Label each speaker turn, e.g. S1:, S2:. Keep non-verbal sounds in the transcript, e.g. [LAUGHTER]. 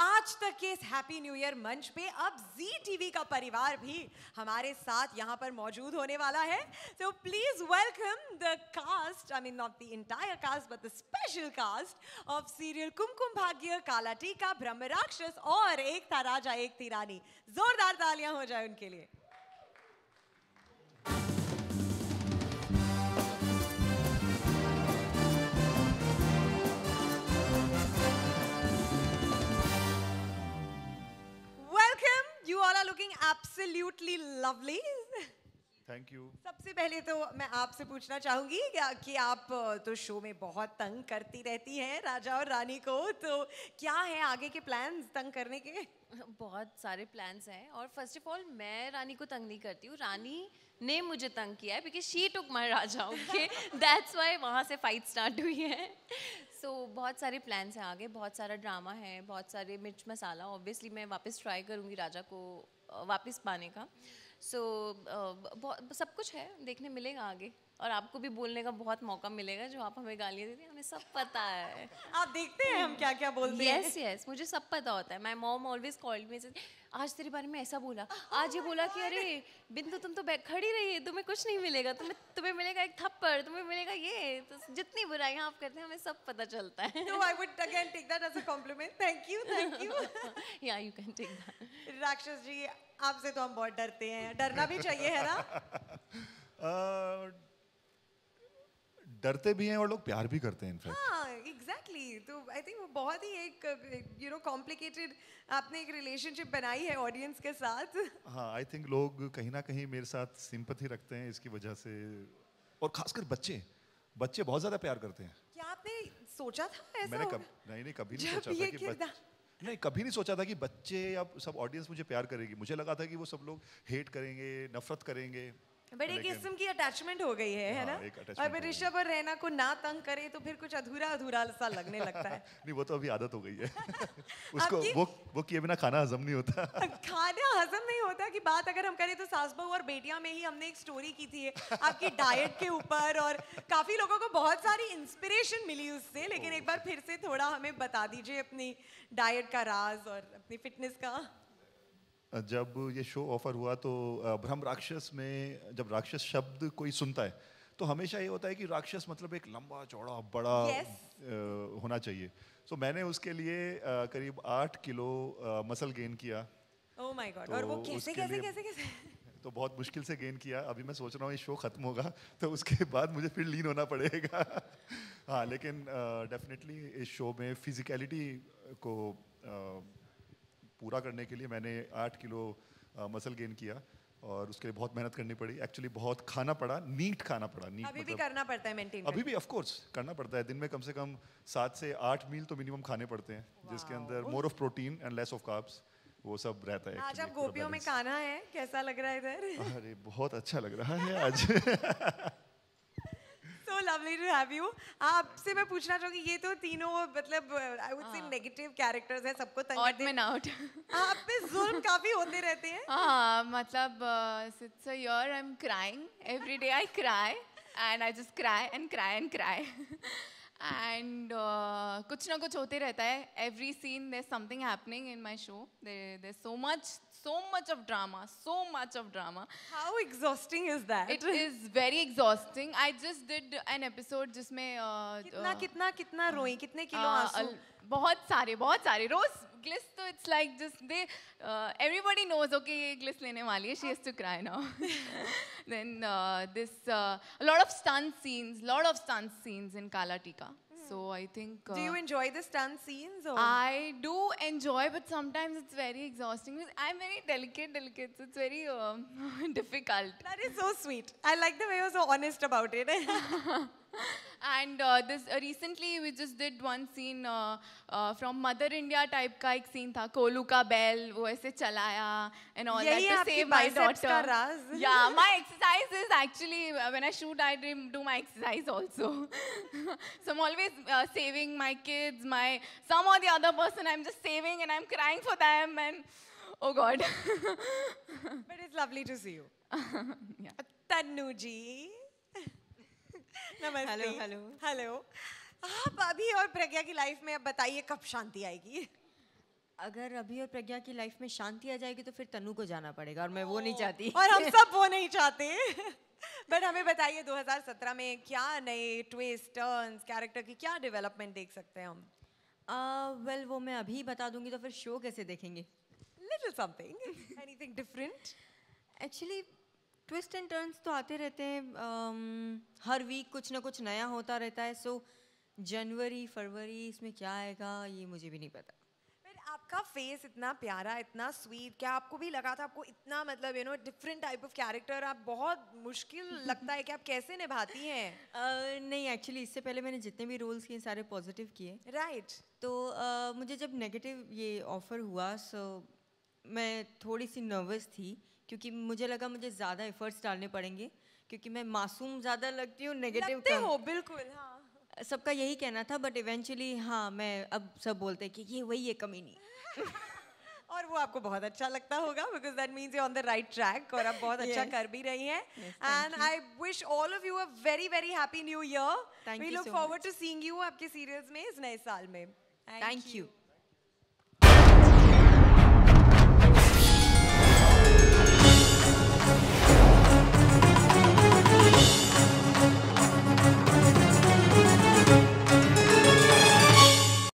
S1: आज तक के इस हैप्पी न्यू ईयर मंच पे अब जी टीवी का परिवार भी हमारे साथ यहाँ पर मौजूद होने वाला है so please welcome the cast I mean not the entire cast but the special cast of serial Kumkum Bhagya Kala टीका ब्रह्म राक्षस और एक था राजा एक थी रानी जोरदार तालियां हो जाए उनके लिए absolutely lovely. Thank you. सबसे पहले तो मैं आपसे पूछना चाहूंगी कि आप तो शो में बहुत तंग करती रहती हैं राजा और रानी को तो क्या है आगे के प्लान्स तंग करने के बहुत सारे प्लान्स हैं और फर्स्ट ऑफ ऑल मैं रानी को तंग नहीं करती हूँ रानी ने मुझे तंग किया है because she took my Raja okay that's why वहाँ से फाइट स्टार्ट हुई है सो so, बहुत सारे प्लान्स हैं आगे बहुत सारा ड्रामा है बहुत सारे मिर्च मसाला ऑब्वियसली मैं वापस ट्राई करूँगी राजा को वापस पाने का सो so, सब कुछ है देखने मिलेगा आगे और आपको भी बोलने का बहुत मौका मिलेगा जो आप हमें गालियाँ देते हैं हमें सब पता है आप देखते हैं हम क्या क्या बोलते yes, हैं यस yes, यस मुझे सब पता होता है my mom always called me आज तेरे बारे में ऐसा बोला हाँ, आज ये बोला कि हाँ, अरे बिंदु तुम तो खड़ी रही है तुम्हें कुछ नहीं मिलेगा तुम्हें तुम्हें मिलेगा एक थप्पड़ तुम्हें मिलेगा ये तो जितनी बुराइयां आप करते हैं हमें सब पता चलता है no I would again take that as a compliment thank you thank you yeah you can take that राक्षस जी आपसे तो हम बहुत डरते हैं डरना भी चाहिए है ना
S2: [LAUGHS] डरते भी हैं और लोग प्यार भी करते हैं इनफैक्ट
S1: हाँ एग्जैक्टली तो आई थिंक वो बहुत ही एक यू नो कॉम्प्लिकेटेड आपने एक रिलेशनशिप बनाई है ऑडियंस के साथ
S2: हाँ आई थिंक लोग कहीं ना कहीं मेरे साथ सिंपथी रखते हैं इसकी वजह से और खासकर बच्चे बच्चे बहुत ज़्यादा प्यार करते हैं
S1: क्या आपने सोचा था ऐसा मैंने कब
S2: नहीं नहीं कभी नहीं सोचा था कि
S1: बच्चे
S2: नहीं कभी नहीं सोचा था कि बच्चे या सब ऑडियंस मुझे प्यार करेगी मुझे लगा था कि वो सब लोग हेट करेंगे नफरत करेंगे बड़े किस्म
S1: की अटैचमेंट हो गई है है हाँ, ना और फिर ऋषभ और रहना को ना तंग करे तो फिर कुछ अधूरा अधूरा सा लगने लगता है
S2: [LAUGHS] नहीं वो तो अभी आदत हो गई है [LAUGHS] उसको वो वो किए बिना खाना हजम नहीं होता [LAUGHS]
S1: खाना हजम नहीं होता कि बात अगर हम करें तो सास बहू और बेटिया में ही हमने एक स्टोरी की थी आपकी डाइट के ऊपर और काफी लोगों को बहुत सारी इंस्पिरेशन मिली उससे लेकिन एक बार फिर से थोड़ा हमें बता दीजिए अपनी डाइट का राज और अपनी फिटनेस का
S2: जब ये शो ऑफर हुआ तो ब्रह्म राक्षस में जब राक्षस शब्द कोई सुनता है तो हमेशा ये होता है कि राक्षस मतलब एक लंबा चौड़ा बड़ा yes. होना चाहिए सो so, मैंने उसके लिए करीब आठ किलो मसल गेन किया
S1: oh my God. तो और वो कैसे कैसे, कैसे कैसे
S2: [LAUGHS] तो बहुत मुश्किल से गेन किया अभी मैं सोच रहा हूँ ये शो ख़त्म होगा तो उसके बाद मुझे फिर लीन होना पड़ेगा [LAUGHS] हाँ लेकिन डेफिनेटली इस शो में फिजिकलिटी को पूरा करने के लिए मैंने आठ किलो मसल गेन किया और उसके लिए बहुत मेहनत करनी पड़ी एक्चुअली बहुत खाना पड़ा नीट खाना पड़ा नीट अभी मतलब, भी
S1: करना पड़ता है मेंटेन अभी भी ऑफ
S2: कोर्स करना पड़ता है दिन में कम से कम सात से आठ मील तो मिनिमम खाने पड़ते हैं जिसके अंदर more of protein and less of carbs वो सब रहता है आज आप गोपियों में
S1: खाना है कैसा लग रहा है इधर
S2: अरे बहुत अच्छा लग रहा है आज [LAUGHS]
S1: so lovely to have you आपसे मैं पूछना चाहूंगी ये तो तीनों मतलब I would say negative characters हैं सबको तंग ऑड मैन आउट
S3: आप पे जुल्म [LAUGHS] काफी होते रहते हैं हां मतलब it's a year I am crying every day I cry and I just cry and cry and cry and कुछ ना कुछ होते रहता है every scene there something happening in my show there so much so much of drama, so much of drama. How exhausting is that? It is very exhausting. I just did an episode जिसमें कितना कितना कितना रोई कितने kilo आंसू बहुत सारे बहुत सारे रोज ग्लिस तो it's like just they everybody knows okay ये ग्लिस लेने वाली है she has to cry now then this lot of stunt scenes lot of stunt scenes in Kala Teeka so I think. Uh, do you uh, enjoy the stunt scenes? Or? I do enjoy, but sometimes it's very exhausting. I'm very delicate, delicate. So it's very um, [LAUGHS] difficult. That is so sweet. I like the way you're so honest about it. [LAUGHS] [LAUGHS] and uh, this uh, recently we just did one scene uh, uh, from Mother India type ka ek scene tha. Kolu ka bell, wo aise chalaya and all Yehi that to save my daughter. Ka [LAUGHS] yeah, my exercise is actually uh, when I shoot, I do my exercise also. [LAUGHS] so I'm always uh, saving my kids, my some or the other person. I'm just saving and I'm crying for them and oh god. [LAUGHS] but it's lovely to see you. yeah.
S1: Tanuji. नमस्ते hello hello hello आप अभी और प्रज्ञा की life में अब बताइए कब शांति आएगी अगर अभी और प्रज्ञा की लाइफ में शांति आ जाएगी तो फिर तनु को जाना पड़ेगा और मैं वो नहीं चाहती [LAUGHS] और हम सब वो नहीं चाहते बट [LAUGHS] हमें बताइए 2017 में क्या नए ट्विस्ट टर्न्स कैरेक्टर की क्या डेवलपमेंट देख सकते हैं हम वेल uh, well, वो मैं अभी बता दूंगी तो फिर शो कैसे देखेंगे little something anything different actually twist and turns तो आते रहते हैं um, हर वीक कुछ ना कुछ नया होता रहता है सो जनवरी फरवरी इसमें क्या आएगा ये मुझे भी नहीं पता आपका फेस इतना प्यारा इतना स्वीट क्या आपको भी लगा था आपको इतना मतलब you know different type of character आप बहुत मुश्किल [LAUGHS] लगता है कि आप कैसे निभाती हैं uh, नहीं एक्चुअली इससे पहले मैंने जितने भी रोल्स किए सारे पॉजिटिव किए राइट right. तो uh, मुझे जब नेगेटिव ये ऑफर हुआ सो मैं थोड़ी सी नर्वस थी क्योंकि मुझे लगा मुझे ज़्यादा एफर्ट्स डालने पड़ेंगे क्योंकि मैं मासूम ज़्यादा लगती हूँ नेगेटिव लगते हो बिल्कुल हाँ सबका यही कहना था बट इवेंचुअली हाँ मैं अब सब बोलते हैं कि ये वही है कमी नहीं [LAUGHS] और वो आपको बहुत अच्छा लगता होगा because that means you on the right track और आप बहुत अच्छा yes. कर भी रही हैं and I wish all of you a very very happy new year we look forward to seeing you आपके सीरियल्स में इस नए साल में थैंक यू